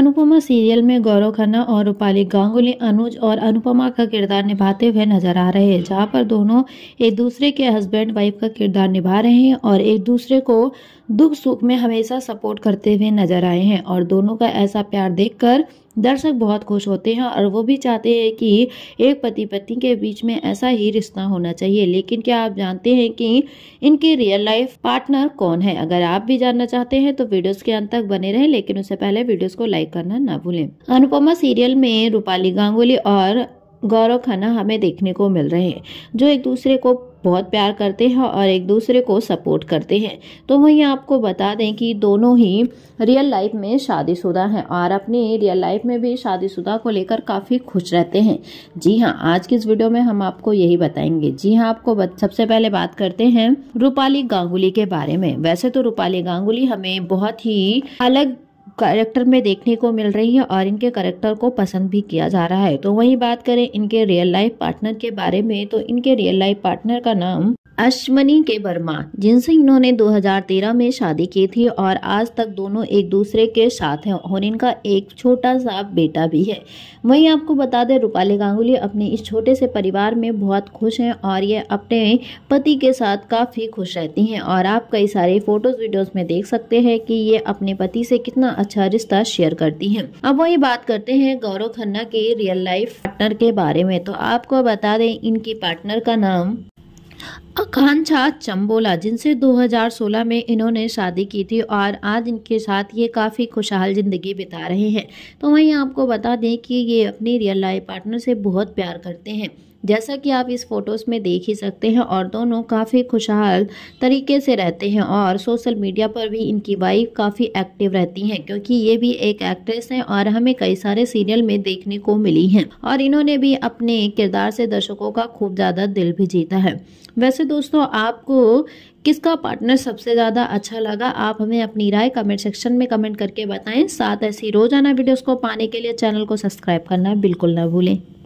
Anupama serial में गौरव खन्ना और रूपाली गांगुली अनुज और अनुपमा का किरदार निभाते हुए नजर आ रहे हैं जहां पर दोनों एक दूसरे के हस्बैंड वाइफ का किरदार निभा रहे हैं और एक दूसरे को दुख सुख में हमेशा सपोर्ट करते हुए नजर आए हैं और दोनों का ऐसा प्यार देखकर दर्शक बहुत खुश होते हैं और वो भी चाहते हैं कि एक पति पत्नी के बीच में ऐसा ही रिश्ता होना चाहिए लेकिन क्या आप जानते हैं कि इनके रियल लाइफ पार्टनर कौन है अगर आप भी जानना चाहते हैं तो वीडियोस के अंत तक बने रहें लेकिन उससे पहले वीडियोस को लाइक करना ना भूलें अनुपमा सीरियल में रूपाली गांगुली और गौरव खन्ना हमें देखने को मिल रहे हैं जो एक दूसरे को बहुत प्यार करते हैं और एक दूसरे को सपोर्ट करते हैं तो वहीं आपको बता दें कि दोनों ही रियल लाइफ में शादीशुदा हैं और अपनी रियल लाइफ में भी शादीशुदा को लेकर काफ़ी खुश रहते हैं जी हाँ आज की इस वीडियो में हम आपको यही बताएंगे जी हाँ आपको सबसे पहले बात करते हैं रूपाली गांगुली के बारे में वैसे तो रूपाली गांगुली हमें बहुत ही अलग करेक्टर में देखने को मिल रही है और इनके करेक्टर को पसंद भी किया जा रहा है तो वहीं बात करें इनके रियल लाइफ पार्टनर के बारे में तो इनके रियल लाइफ पार्टनर का नाम अश्वनी के वर्मा जिनसे इन्होंने 2013 में शादी की थी और आज तक दोनों एक दूसरे के साथ हैं और इनका एक छोटा सा बेटा भी है वहीं आपको बता दें रूपाली गांगुली अपने इस छोटे से परिवार में बहुत खुश हैं और ये अपने पति के साथ काफ़ी खुश रहती हैं और आप कई सारे फोटोज़ वीडियोज़ में देख सकते हैं कि ये अपने पति से कितना अच्छा रिश्ता शेयर करती हैं अब वही बात करते हैं गौरव खन्ना के रियल लाइफ पार्टनर के बारे में तो आपको बता दें इनकी पार्टनर का नाम खान झा चंबोला जिनसे 2016 में इन्होंने शादी की थी और आज इनके साथ ये काफ़ी खुशहाल ज़िंदगी बिता रहे हैं तो वहीं आपको बता दें कि ये अपनी रियल लाइफ पार्टनर से बहुत प्यार करते हैं जैसा कि आप इस फोटोज़ में देख ही सकते हैं और दोनों काफ़ी खुशहाल तरीके से रहते हैं और सोशल मीडिया पर भी इनकी वाइफ काफ़ी एक्टिव रहती हैं क्योंकि ये भी एक एक्ट्रेस हैं और हमें कई सारे सीरियल में देखने को मिली हैं और इन्होंने भी अपने किरदार से दर्शकों का खूब ज़्यादा दिल भी जीता है वैसे दोस्तों आपको किसका पार्टनर सबसे ज़्यादा अच्छा लगा आप हमें अपनी राय कमेंट सेक्शन में कमेंट करके बताएं साथ ऐसी रोजाना वीडियोस को पाने के लिए चैनल को सब्सक्राइब करना बिल्कुल ना भूलें